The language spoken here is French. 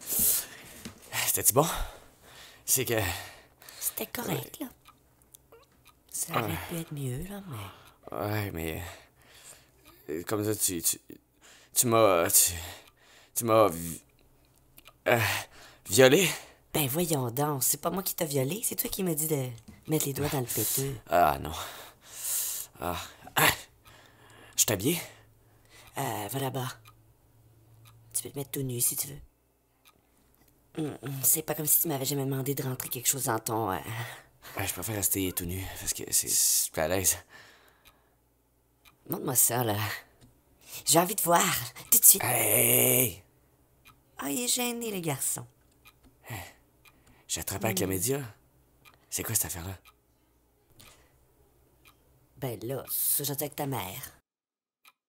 C'était-tu bon? C'est que. C'était correct, là. Ça aurait pu être mieux, là, mais. Ouais, mais. Euh, comme ça, tu. Tu, m'as. Tu, m'as. Euh, violé? Ben voyons donc, c'est pas moi qui t'ai violé, c'est toi qui m'as dit de mettre les doigts dans le péteux. Ah non. Ah. ah. Je t'habille? Euh, va là-bas. Tu peux te mettre tout nu si tu veux. Mm, c'est pas comme si tu m'avais jamais demandé de rentrer quelque chose en ton. Euh, je préfère rester tout nu parce que c'est plus à l'aise. Montre-moi ça, là. J'ai envie de voir, tout de suite. Hey! Ah, oh, il est gêné, le garçon. Hein? J'attrape avec la mm. média. C'est quoi cette affaire-là? Ben là, c'est gentil avec ta mère.